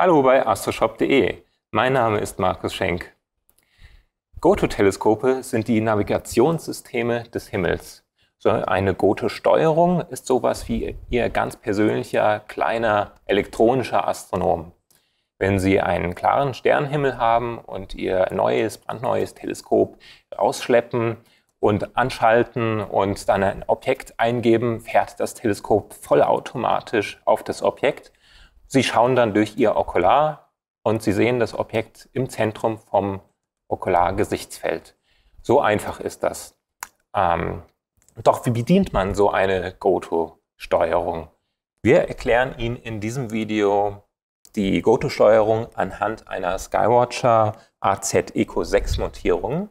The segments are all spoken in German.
Hallo bei astroshop.de. Mein Name ist Markus Schenk. Goto-Teleskope sind die Navigationssysteme des Himmels. So eine Goto-Steuerung ist sowas wie Ihr ganz persönlicher kleiner elektronischer Astronom. Wenn Sie einen klaren Sternenhimmel haben und Ihr neues, brandneues Teleskop rausschleppen und anschalten und dann ein Objekt eingeben, fährt das Teleskop vollautomatisch auf das Objekt Sie schauen dann durch Ihr Okular und Sie sehen das Objekt im Zentrum vom Okulargesichtsfeld. So einfach ist das. Ähm, doch wie bedient man so eine GoTo-Steuerung? Wir erklären Ihnen in diesem Video die GoTo-Steuerung anhand einer Skywatcher AZ Eco 6 Montierung.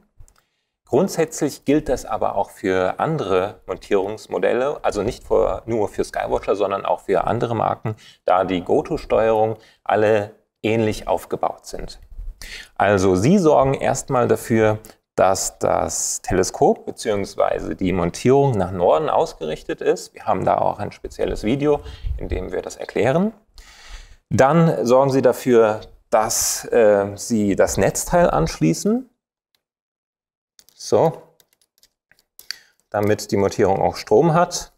Grundsätzlich gilt das aber auch für andere Montierungsmodelle, also nicht für, nur für Skywatcher, sondern auch für andere Marken, da die Goto-Steuerung alle ähnlich aufgebaut sind. Also Sie sorgen erstmal dafür, dass das Teleskop bzw. die Montierung nach Norden ausgerichtet ist. Wir haben da auch ein spezielles Video, in dem wir das erklären. Dann sorgen Sie dafür, dass äh, Sie das Netzteil anschließen. So, damit die Montierung auch Strom hat.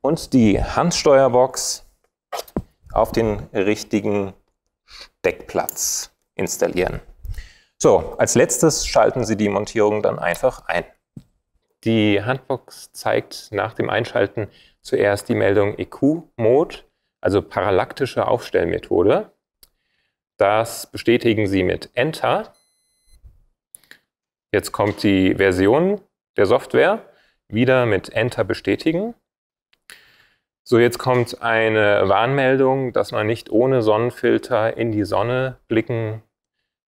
Und die Handsteuerbox auf den richtigen Steckplatz installieren. So, als letztes schalten Sie die Montierung dann einfach ein. Die Handbox zeigt nach dem Einschalten zuerst die Meldung EQ-Mode, also parallaktische Aufstellmethode. Das bestätigen Sie mit Enter Jetzt kommt die Version der Software wieder mit Enter bestätigen. So, jetzt kommt eine Warnmeldung, dass man nicht ohne Sonnenfilter in die Sonne blicken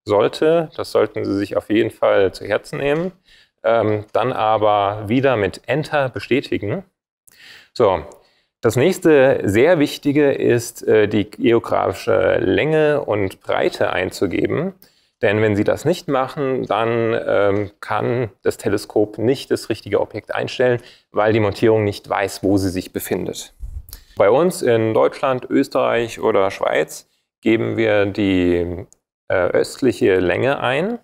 sollte. Das sollten Sie sich auf jeden Fall zu Herzen nehmen. Ähm, dann aber wieder mit Enter bestätigen. So, das nächste sehr wichtige ist, äh, die geografische Länge und Breite einzugeben. Denn wenn Sie das nicht machen, dann ähm, kann das Teleskop nicht das richtige Objekt einstellen, weil die Montierung nicht weiß, wo sie sich befindet. Bei uns in Deutschland, Österreich oder Schweiz geben wir die äh, östliche Länge ein.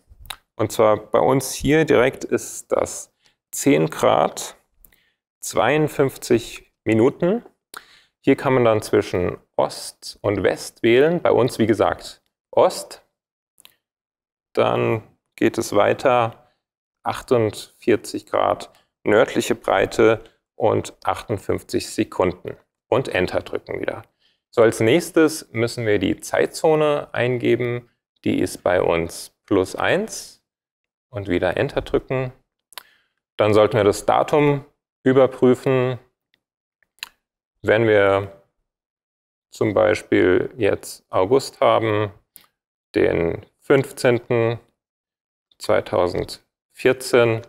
Und zwar bei uns hier direkt ist das 10 Grad 52 Minuten. Hier kann man dann zwischen Ost und West wählen. Bei uns, wie gesagt, Ost, dann geht es weiter 48 Grad nördliche Breite und 58 Sekunden. Und Enter drücken wieder. So, als nächstes müssen wir die Zeitzone eingeben. Die ist bei uns plus 1 und wieder Enter drücken. Dann sollten wir das Datum überprüfen. Wenn wir zum Beispiel jetzt August haben, den 15.2014.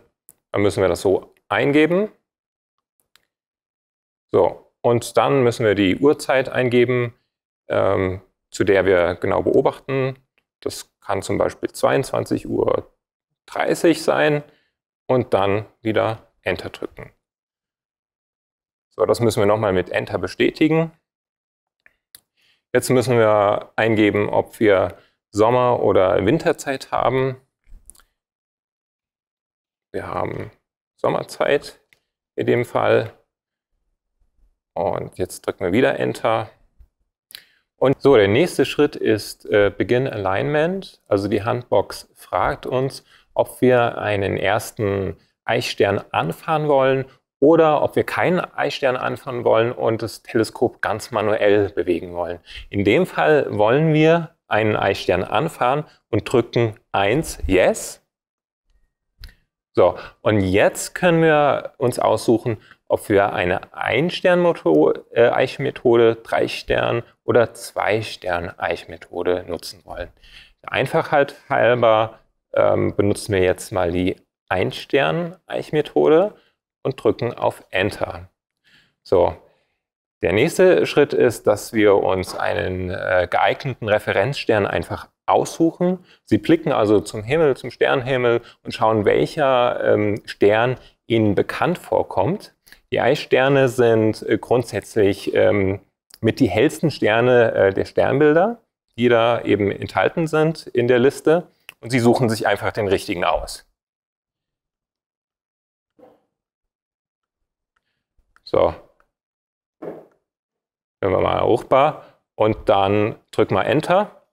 Dann müssen wir das so eingeben. So, und dann müssen wir die Uhrzeit eingeben, ähm, zu der wir genau beobachten. Das kann zum Beispiel 22.30 Uhr sein und dann wieder Enter drücken. So, das müssen wir nochmal mit Enter bestätigen. Jetzt müssen wir eingeben, ob wir Sommer- oder Winterzeit haben. Wir haben Sommerzeit in dem Fall. Und jetzt drücken wir wieder Enter. Und so, der nächste Schritt ist äh, Begin Alignment. Also die Handbox fragt uns, ob wir einen ersten Eichstern anfahren wollen oder ob wir keinen Eichstern anfahren wollen und das Teleskop ganz manuell bewegen wollen. In dem Fall wollen wir einen Eisstern anfahren und drücken 1 Yes. So, und jetzt können wir uns aussuchen, ob wir eine Ein-Stern-Eichmethode, äh, Drei-Stern- oder Zwei-Stern-Eichmethode nutzen wollen. Einfachheit halber ähm, benutzen wir jetzt mal die Ein-Stern-Eichmethode und drücken auf Enter. So, der nächste Schritt ist, dass wir uns einen äh, geeigneten Referenzstern einfach aussuchen. Sie blicken also zum Himmel, zum Sternhimmel und schauen, welcher ähm, Stern Ihnen bekannt vorkommt. Die Eissterne sind äh, grundsätzlich ähm, mit die hellsten Sterne äh, der Sternbilder, die da eben enthalten sind in der Liste. Und Sie suchen sich einfach den richtigen aus. So, wenn wir mal hochbar und dann drück mal Enter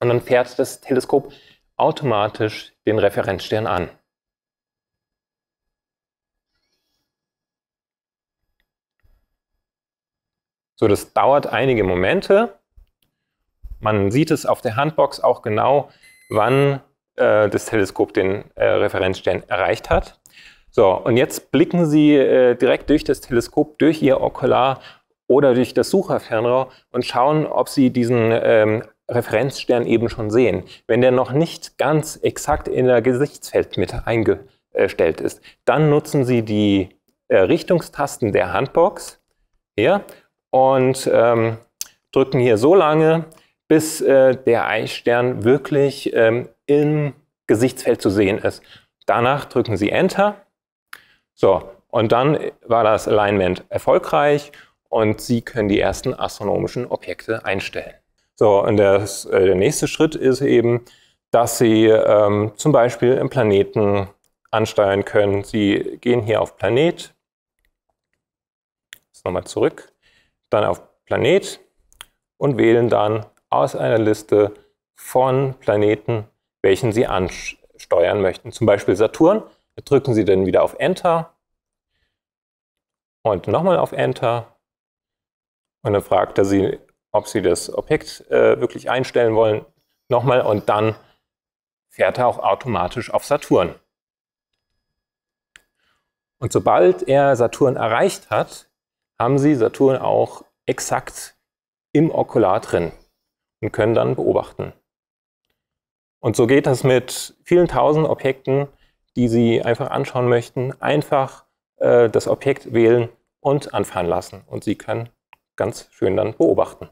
und dann fährt das Teleskop automatisch den Referenzstern an. So, das dauert einige Momente. Man sieht es auf der Handbox auch genau, wann äh, das Teleskop den äh, Referenzstern erreicht hat. So, und jetzt blicken Sie äh, direkt durch das Teleskop, durch Ihr Okular oder durch das Sucherfernrohr und schauen, ob sie diesen ähm, Referenzstern eben schon sehen. Wenn der noch nicht ganz exakt in der Gesichtsfeldmitte eingestellt ist, dann nutzen Sie die äh, Richtungstasten der Handbox hier und ähm, drücken hier so lange, bis äh, der Eisstern wirklich ähm, im Gesichtsfeld zu sehen ist. Danach drücken Sie Enter. So, und dann war das Alignment erfolgreich und Sie können die ersten astronomischen Objekte einstellen. So, und das, äh, der nächste Schritt ist eben, dass Sie ähm, zum Beispiel im Planeten ansteuern können. Sie gehen hier auf Planet, nochmal zurück, dann auf Planet und wählen dann aus einer Liste von Planeten, welchen Sie ansteuern möchten. Zum Beispiel Saturn. Da drücken Sie dann wieder auf Enter und nochmal auf Enter und dann fragt er sie, ob sie das Objekt äh, wirklich einstellen wollen. Nochmal und dann fährt er auch automatisch auf Saturn. Und sobald er Saturn erreicht hat, haben sie Saturn auch exakt im Okular drin und können dann beobachten. Und so geht das mit vielen tausend Objekten, die Sie einfach anschauen möchten. Einfach äh, das Objekt wählen und anfahren lassen und Sie können ganz schön dann beobachten.